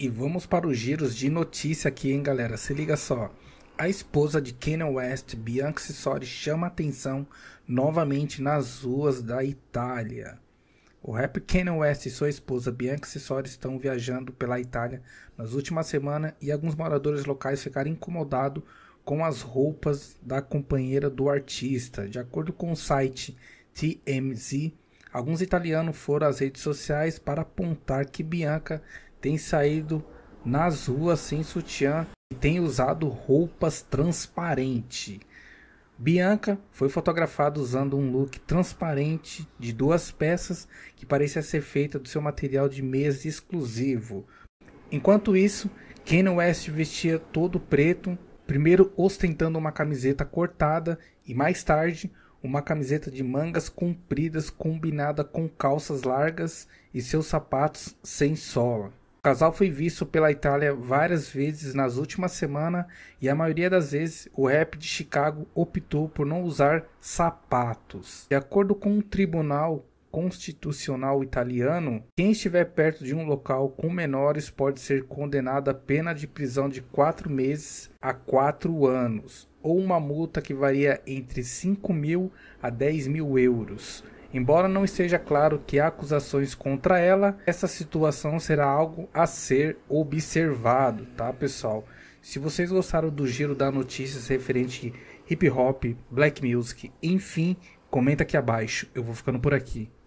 E vamos para os giros de notícia aqui, hein, galera? Se liga só. A esposa de Kanye West, Bianca Sissori, chama atenção novamente nas ruas da Itália. O rapper Kanye West e sua esposa Bianca Sissori estão viajando pela Itália nas últimas semanas e alguns moradores locais ficaram incomodados com as roupas da companheira do artista. De acordo com o site TMZ, alguns italianos foram às redes sociais para apontar que Bianca tem saído nas ruas sem sutiã e tem usado roupas transparentes. Bianca foi fotografada usando um look transparente de duas peças que parecia ser feita do seu material de mesa exclusivo. Enquanto isso, Kanye West vestia todo preto, primeiro ostentando uma camiseta cortada e mais tarde uma camiseta de mangas compridas combinada com calças largas e seus sapatos sem sola. O casal foi visto pela Itália várias vezes nas últimas semanas e a maioria das vezes o rap de Chicago optou por não usar sapatos. De acordo com o um tribunal constitucional italiano, quem estiver perto de um local com menores pode ser condenado a pena de prisão de quatro meses a quatro anos ou uma multa que varia entre 5 mil a 10 mil euros. Embora não esteja claro que há acusações contra ela, essa situação será algo a ser observado, tá, pessoal? Se vocês gostaram do giro da notícias referente hip hop, black music, enfim, comenta aqui abaixo. Eu vou ficando por aqui.